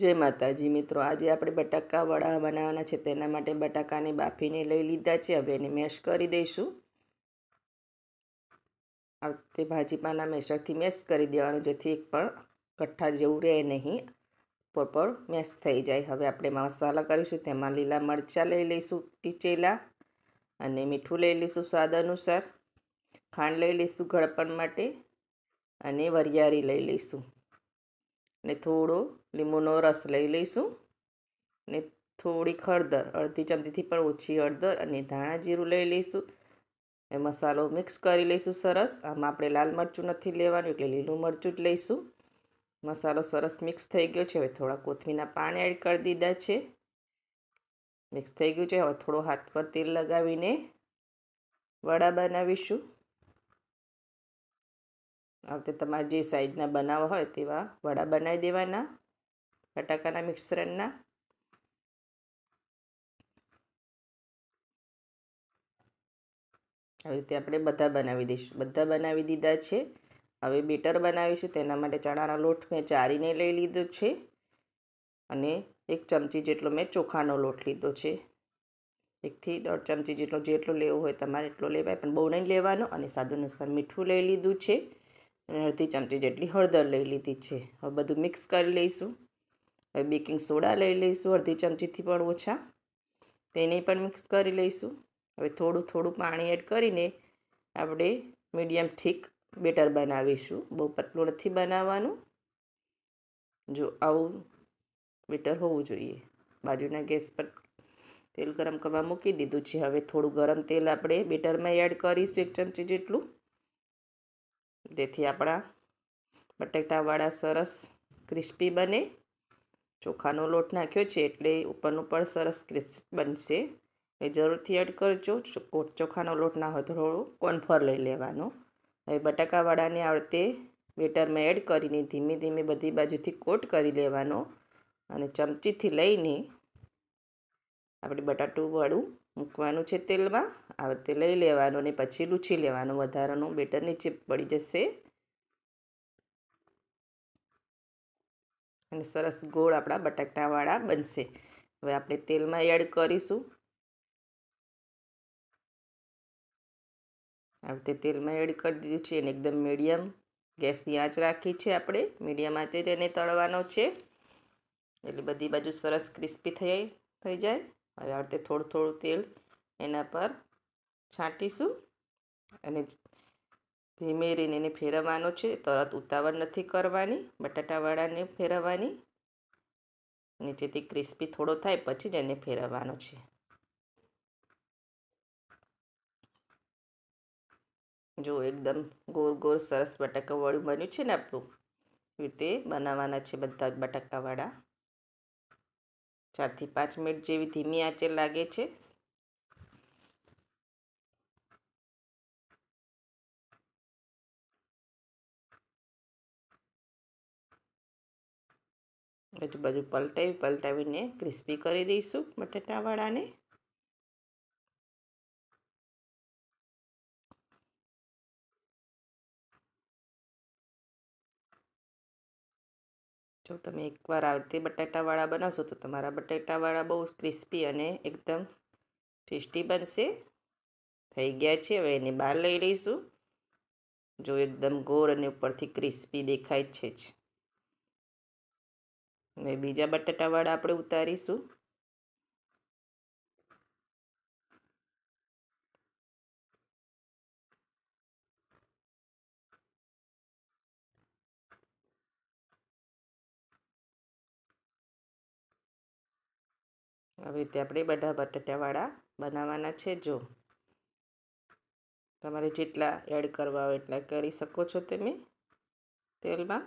જય માતાજી મિત્રો આજે આપણે બટાકા વડા બનાવવાના છે તેના માટે બટાકાને બાફીને લઈ લીધા છે હવે એને મેશ કરી દઈશું આ તે ભાજીપાના મેશરથી મેશ કરી દેવાનું જેથી એક પણ કઠ્ઠા જેવું રહે નહીં પ્રોપર મેશ થઈ જાય હવે આપણે મસાલા કરીશું તેમાં લીલા મરચાં લઈ લઈશું કીચેલા અને મીઠું લઈ લઈશું સ્વાદ અનુસાર ખાંડ લઈ લઈશું ગળપણ માટે અને વરિયારી લઈ લઈશું ને થોડો લીંબુનો રસ લઈ લઈશું ને થોડીક હળદર અડધી ચમચીથી પણ ઓછી હળદર અને ધાણા જીરું લઈ લઈશું એ મસાલો મિક્સ કરી લઈશું સરસ આમાં આપણે લાલ મરચું નથી લેવાનું એટલે લીલું મરચું જ લઈશું મસાલો સરસ મિક્સ થઈ ગયો છે હવે થોડા કોથમીના પાણી એડ કરી દીધા છે મિક્સ થઈ ગયું છે હવે થોડો હાથ પર તેલ લગાવીને વડા બનાવીશું આ રીતે તમારે જે સાઈઝના બનાવવા હોય તેવા વડા બનાવી દેવાના બટાકાના મિશ્રણના આવી રીતે આપણે બધા બનાવી દઈશું બધા બનાવી દીધા છે હવે બેટર બનાવીશું તેના માટે ચણાનો લોટ મેં ચારીને લઈ લીધો છે અને એક ચમચી જેટલો મેં ચોખાનો લોટ લીધો છે એકથી દોઢ ચમચી જેટલો જેટલો લેવો હોય તમારે એટલો લેવાય પણ બહુ નહીં લેવાનો અને સાદું નુકસાન મીઠું લઈ લીધું છે અને અડધી ચમચી જેટલી હળદર લઈ લીધી છે હવે બધું મિક્સ કરી લઈશું હવે બેકિંગ સોડા લઈ લઈશું અડધી ચમચીથી પણ ઓછા તેને પણ મિક્સ કરી લઈશું હવે થોડું થોડું પાણી એડ કરીને આપણે મીડિયમ ઠીક બેટર બનાવીશું બહુ પતલું નથી બનાવવાનું જો આવું બેટર હોવું જોઈએ બાજુના ગેસ પર તેલ ગરમ કરવા મૂકી દીધું છે હવે થોડું ગરમ તેલ આપણે બેટરમાં એડ કરીશું એક ચમચી જેટલું જેથી આપણા બટેટાવાળા સરસ ક્રિસ્પી બને ચોખાનો લોટ નાખ્યો છે એટલે ઉપરનું પણ સરસ ક્રિસ્પી બનશે એ જરૂરથી એડ કરજો ચોખાનો લોટ ના હોય થોડો કોનફર લઈ લેવાનો હવે બટાકાવાળાને આવડતે બેટરમાં એડ કરીને ધીમે ધીમે બધી બાજુથી કોટ કરી લેવાનો અને ચમચીથી લઈને આપણે બટાટું વડું મૂકવાનું છે તેલમાં આ લઈ લેવાનું અને પછી લૂછી લેવાનું વધારાનું બેટર નીચે પડી જશે અને સરસ ગોળ આપણા બટાકાવાળા બનશે હવે આપણે તેલમાં એડ કરીશું આ રીતે તેલમાં એડ કરી દીધું છે અને એકદમ મીડિયમ ગેસની આંચ રાખી છે આપણે મીડિયમ આંચે જ એને તળવાનો છે એટલે બધી બાજુ સરસ ક્રિસ્પી થઈ થઈ જાય હવે આ રીતે થોડું થોડું તેલ એના પર છાંટીશું અને ધીમે રહીને એને ફેરવવાનો છે તરત ઉતાવળ નથી કરવાની બટાટાવાળાને ફેરવવાની નીચેથી ક્રિસ્પી થોડો થાય પછી જ એને ફેરવવાનો છે જો એકદમ ગોળ ગોળ સરસ બટાકાવાળું બન્યું છે ને આપણું રીતે બનાવવાના છે બધા જ બટાકાવાળા ચારથી પાંચ મિનિટ જેવી ધીમી આંચે લાગે છે હજુ બાજુ પલટાવી પલટાવીને ક્રિસ્પી કરી દઈશું બટાટાવાળાને જો તમે એકવાર આવતી બટાટાવાળા બનાવશો તો તમારા બટાટાવાળા બહુ ક્રિસ્પી અને એકદમ ટેસ્ટી બનશે થઈ ગયા છે હવે એને બહાર લઈ લઈશું જો એકદમ ગોળ અને ઉપરથી ક્રિસ્પી દેખાય છે જ હવે બીજા બટાટાવાળા આપણે ઉતારીશું આવી રીતે આપણે બધા બટાટાવાળા બનાવવાના છે જો તમારે જેટલા એડ કરવા હોય એટલા કરી શકો છો તમે તેલમાં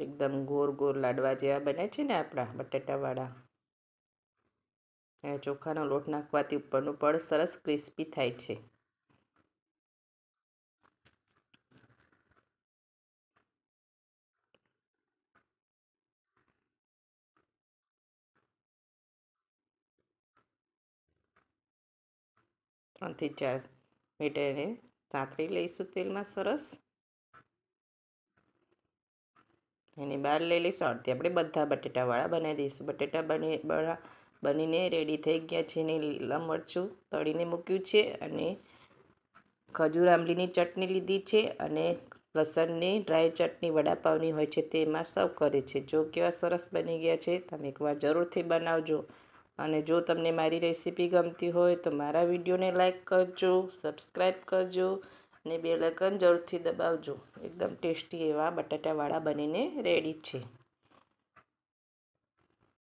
એકદમ ગોર ગોર લાડવા જેવા બને છે ને આપણા બટેટાવાળા એ ચોખાનો લોટ નાખવાથી ઉપરનું પડ સરસ ક્રિસ્પી થાય છે ત્રણથી ચાર મીટર એને લઈશું તેલમાં સરસ એની બહાર લઈ લઈશું અડધી આપણે બધા બટેટાવાળા બનાવી દઈશું બટેટા બની બનીને રેડી થઈ ગયા છે ને લીલા મરચું તળીને મૂક્યું છે અને ખજૂર આંબલીની ચટણી લીધી છે અને લસણની ડ્રાય ચટણી વડાપાવની હોય છે તેમાં સર્વ કરે છે જો કેવા સરસ બની ગયા છે તમે એકવાર જરૂરથી બનાવજો અને જો તમને મારી રેસીપી ગમતી હોય તો મારા વિડીયોને લાઇક કરજો સબસ્ક્રાઈબ કરજો અને બે લાઇકન જરૂરથી દબાવજો એકદમ ટેસ્ટી એવા બટાટાવાળા બનીને રેડી છે